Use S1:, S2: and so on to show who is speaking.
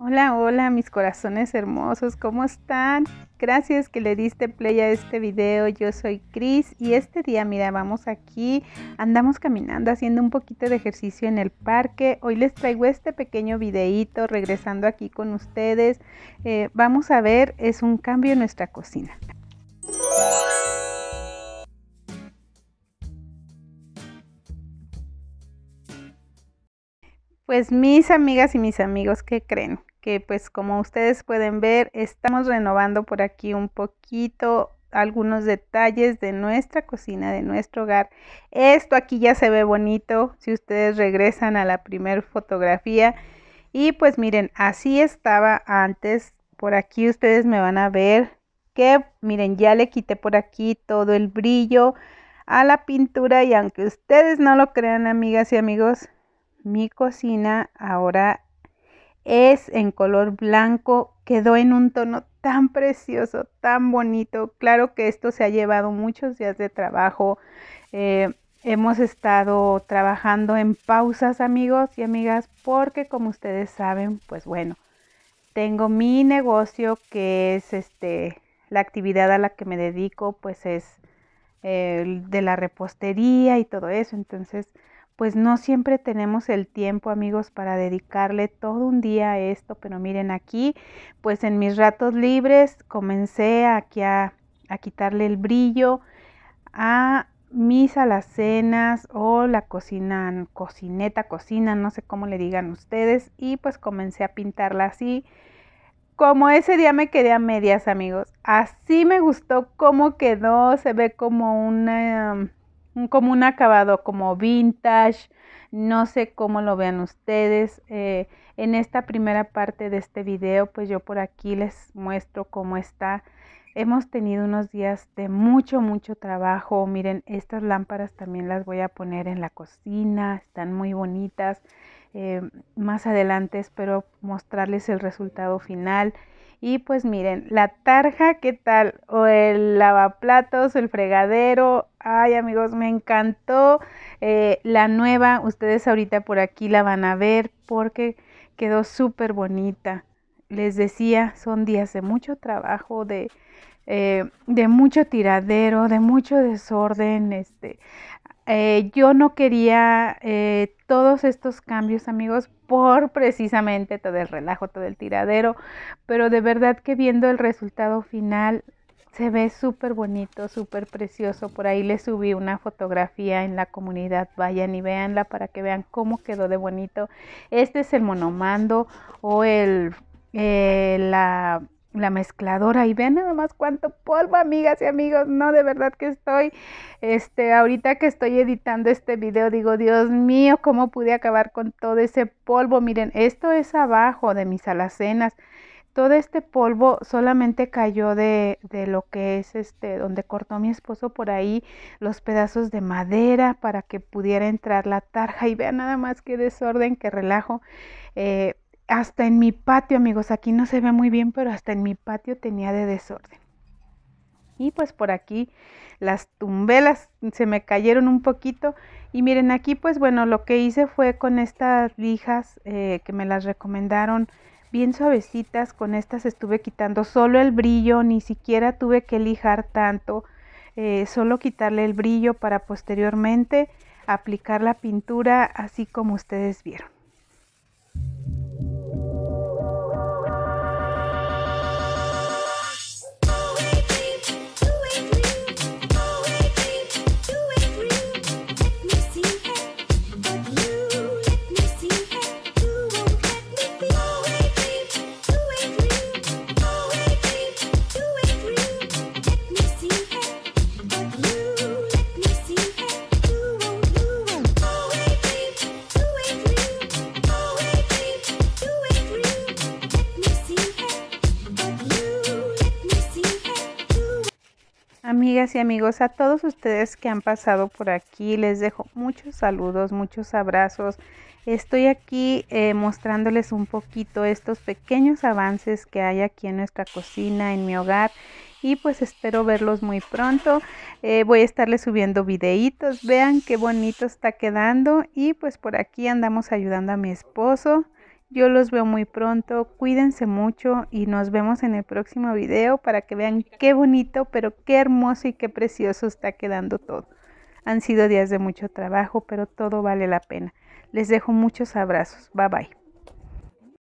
S1: Hola, hola mis corazones hermosos, ¿cómo están? Gracias que le diste play a este video, yo soy Cris y este día, mira, vamos aquí, andamos caminando haciendo un poquito de ejercicio en el parque, hoy les traigo este pequeño videíto regresando aquí con ustedes, eh, vamos a ver, es un cambio en nuestra cocina. Pues mis amigas y mis amigos, ¿qué creen? que pues como ustedes pueden ver estamos renovando por aquí un poquito algunos detalles de nuestra cocina, de nuestro hogar. Esto aquí ya se ve bonito si ustedes regresan a la primera fotografía. Y pues miren, así estaba antes. Por aquí ustedes me van a ver que, miren, ya le quité por aquí todo el brillo a la pintura. Y aunque ustedes no lo crean, amigas y amigos, mi cocina ahora es en color blanco, quedó en un tono tan precioso, tan bonito. Claro que esto se ha llevado muchos días de trabajo. Eh, hemos estado trabajando en pausas, amigos y amigas, porque como ustedes saben, pues bueno, tengo mi negocio que es este la actividad a la que me dedico, pues es eh, de la repostería y todo eso. Entonces, pues no siempre tenemos el tiempo, amigos, para dedicarle todo un día a esto, pero miren aquí, pues en mis ratos libres comencé aquí a, quitarle el brillo a mis alacenas o la cocina, cocineta, cocina, no sé cómo le digan ustedes, y pues comencé a pintarla así. Como ese día me quedé a medias, amigos. Así me gustó cómo quedó. Se ve como una, como un acabado como vintage, no sé cómo lo vean ustedes. Eh, en esta primera parte de este video, pues yo por aquí les muestro cómo está. Hemos tenido unos días de mucho, mucho trabajo. Miren, estas lámparas también las voy a poner en la cocina. Están muy bonitas. Eh, más adelante espero mostrarles el resultado final. Y pues miren, la tarja, ¿qué tal? O el lavaplatos, el fregadero. Ay amigos, me encantó eh, la nueva. Ustedes ahorita por aquí la van a ver porque quedó súper bonita. Les decía, son días de mucho trabajo, de, eh, de mucho tiradero, de mucho desorden. Este, eh, yo no quería eh, todos estos cambios, amigos, por precisamente todo el relajo, todo el tiradero, pero de verdad que viendo el resultado final se ve súper bonito, súper precioso. Por ahí les subí una fotografía en la comunidad, vayan y véanla para que vean cómo quedó de bonito. Este es el monomando o el, eh, la la mezcladora y vean nada más cuánto polvo, amigas y amigos. No, de verdad que estoy, este, ahorita que estoy editando este video, digo, Dios mío, cómo pude acabar con todo ese polvo. Miren, esto es abajo de mis alacenas. Todo este polvo solamente cayó de, de lo que es este, donde cortó mi esposo por ahí los pedazos de madera para que pudiera entrar la tarja. Y vean nada más qué desorden, qué relajo. Eh, hasta en mi patio, amigos, aquí no se ve muy bien, pero hasta en mi patio tenía de desorden. Y pues por aquí las tumbelas se me cayeron un poquito. Y miren, aquí pues bueno, lo que hice fue con estas lijas eh, que me las recomendaron bien suavecitas, con estas estuve quitando solo el brillo, ni siquiera tuve que lijar tanto, eh, solo quitarle el brillo para posteriormente aplicar la pintura así como ustedes vieron. Amigas y amigos, a todos ustedes que han pasado por aquí, les dejo muchos saludos, muchos abrazos. Estoy aquí eh, mostrándoles un poquito estos pequeños avances que hay aquí en nuestra cocina, en mi hogar. Y pues espero verlos muy pronto. Eh, voy a estarles subiendo videitos. Vean qué bonito está quedando. Y pues por aquí andamos ayudando a mi esposo. Yo los veo muy pronto, cuídense mucho y nos vemos en el próximo video para que vean qué bonito, pero qué hermoso y qué precioso está quedando todo. Han sido días de mucho trabajo, pero todo vale la pena. Les dejo muchos abrazos. Bye bye.